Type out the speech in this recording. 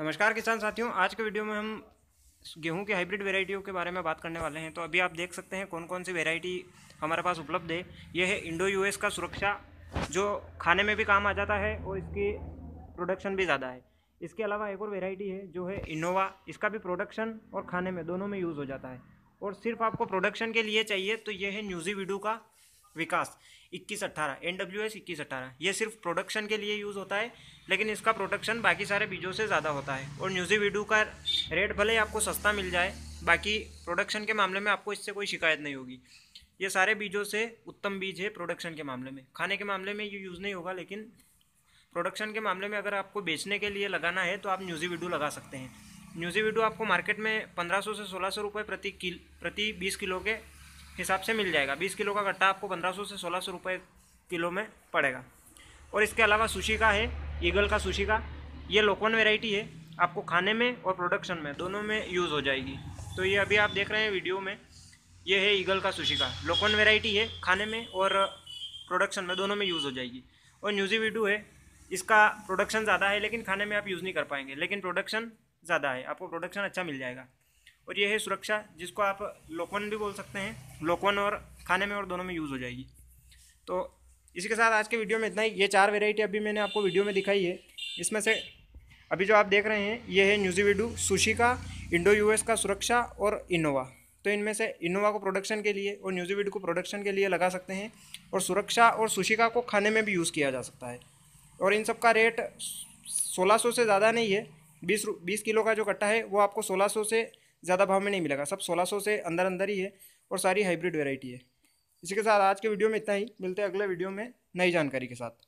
नमस्कार किसान साथियों आज के वीडियो में हम गेहूं के हाइब्रिड वेराइटियों के बारे में बात करने वाले हैं तो अभी आप देख सकते हैं कौन कौन सी वेराइटी हमारे पास उपलब्ध है यह है इंडो यूएस का सुरक्षा जो खाने में भी काम आ जाता है और इसकी प्रोडक्शन भी ज़्यादा है इसके अलावा एक और वेराइटी है जो है इनोवा इसका भी प्रोडक्शन और खाने में दोनों में यूज़ हो जाता है और सिर्फ आपको प्रोडक्शन के लिए चाहिए तो यह है न्यूज़ी वीडू का विकास इक्कीस अट्ठारह एन डब्ल्यू एस इक्कीस अट्ठारह ये सिर्फ प्रोडक्शन के लिए यूज़ होता है लेकिन इसका प्रोडक्शन बाकी सारे बीजों से ज़्यादा होता है और न्यूजी वीडू का रेट भले ही आपको सस्ता मिल जाए बाकी प्रोडक्शन के मामले में आपको इससे कोई शिकायत नहीं होगी ये सारे बीजों से उत्तम बीज है प्रोडक्शन के मामले में खाने के मामले में ये यूज़ नहीं होगा लेकिन प्रोडक्शन के मामले में अगर आपको बेचने के लिए लगाना है तो आप न्यूजी वीडू लगा सकते हैं न्यूजी वीडू आपको मार्केट में पंद्रह सौ से सोलह सौ रुपये प्रति किल प्रति बीस किलो के हिसाब से मिल जाएगा बीस किलो का कट्टा आपको पंद्रह सौ से सोलह सौ रुपये किलो में पड़ेगा और इसके अलावा सुशी का है ईगल का सुशी का ये लोकवन वेराइटी है आपको खाने में और प्रोडक्शन में दोनों में यूज़ हो जाएगी तो ये अभी आप देख रहे हैं वीडियो में ये है ईगल का सुशी का लोकवन वेराइटी है खाने में और प्रोडक्शन में दोनों में यूज़ हो जाएगी और न्यूजी वीडू है इसका प्रोडक्शन ज़्यादा है लेकिन खाने में आप यूज़ नहीं कर पाएंगे लेकिन प्रोडक्शन ज़्यादा है आपको प्रोडक्शन अच्छा मिल जाएगा और ये है सुरक्षा जिसको आप लोकवन भी बोल सकते हैं लोकवन और खाने में और दोनों में यूज़ हो जाएगी तो इसी के साथ आज के वीडियो में इतना ही ये चार वेराइटी अभी मैंने आपको वीडियो में दिखाई है इसमें से अभी जो आप देख रहे हैं ये है न्यूजीविडू सुशी का इंडो यूएस का सुरक्षा और इनोवा तो इनमें से इनोवा को प्रोडक्शन के लिए और न्यूजीविडू को प्रोडक्शन के लिए लगा सकते हैं और सुरक्षा और सुशिका को खाने में भी यूज़ किया जा सकता है और इन सब का रेट 1600 से ज़्यादा नहीं है बीस बीस किलो का जो कट्टा है वो आपको 1600 से ज़्यादा भाव में नहीं मिलेगा सब 1600 से अंदर अंदर ही है और सारी हाइब्रिड वेराइटी है इसी के साथ आज के वीडियो में इतना ही मिलते हैं अगले वीडियो में नई जानकारी के साथ